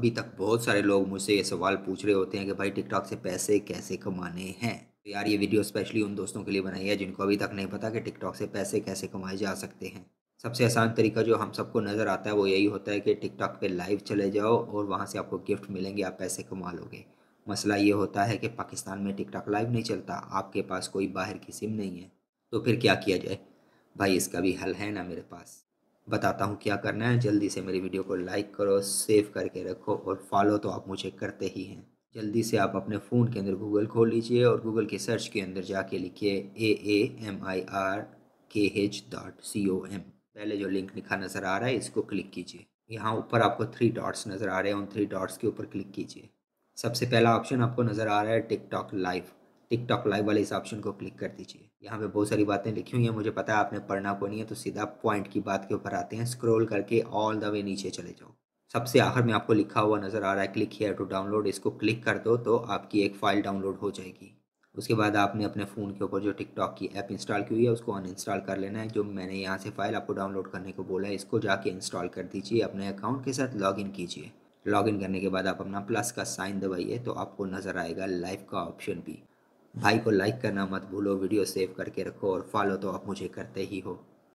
अभी तक बहुत सारे लोग मुझसे ये सवाल पूछ रहे होते हैं कि भाई टिकटॉक से पैसे कैसे कमाने हैं तो यार ये वीडियो स्पेशली उन दोस्तों के लिए बनाई है जिनको अभी तक नहीं पता कि टिकटॉक से पैसे कैसे कमाए जा सकते हैं सबसे आसान तरीका जो हम सबको नज़र आता है वो यही होता है कि टिकटॉक पे लाइव चले जाओ और वहाँ से आपको गिफ्ट मिलेंगे आप पैसे कमा लोगे मसला ये होता है कि पाकिस्तान में टिकटॉक लाइव नहीं चलता आपके पास कोई बाहर की सिम नहीं है तो फिर क्या किया जाए भाई इसका भी हल है ना मेरे पास बताता हूँ क्या करना है जल्दी से मेरी वीडियो को लाइक करो सेव करके रखो और फॉलो तो आप मुझे करते ही हैं जल्दी से आप अपने फ़ोन के अंदर गूगल खोल लीजिए और गूगल के सर्च के अंदर जाके लिखिए A A M I R K H dot C O M पहले जो लिंक लिखा नज़र आ रहा है इसको क्लिक कीजिए यहाँ ऊपर आपको थ्री डॉट्स नज़र आ रहे हैं उन थ्री डॉट्स के ऊपर क्लिक कीजिए सबसे पहला ऑप्शन आपको नज़र आ रहा है टिकटॉक लाइव टिकटॉक लाइव वाले इस ऑप्शन को क्लिक कर दीजिए यहाँ पे बहुत सारी बातें लिखी हुई हैं मुझे पता है आपने पढ़ना को नहीं है तो सीधा पॉइंट की बात के ऊपर आते हैं स्क्रॉल करके ऑल द वे नीचे चले जाओ सबसे आखिर में आपको लिखा हुआ नज़र आ रहा है क्लिक हेयर टू डाउनलोड इसको क्लिक कर दो तो आपकी एक फ़ाइल डाउनलोड हो जाएगी उसके बाद आपने अपने फ़ोन के ऊपर जो टिकटॉक की ऐप इंस्टॉल की हुई है उसको अनइंस्टॉल कर लेना है जो मैंने यहाँ से फ़ाइल आपको डाउनलोड करने को बोला है इसको जाके इंस्टॉल कर दीजिए अपने अकाउंट के साथ लॉगिन कीजिए लॉगिन करने के बाद आप अपना प्लस का साइन दबाइए तो आपको नज़र आएगा लाइव का ऑप्शन भी भाई को लाइक करना मत भूलो वीडियो सेव करके रखो और फॉलो तो आप मुझे करते ही हो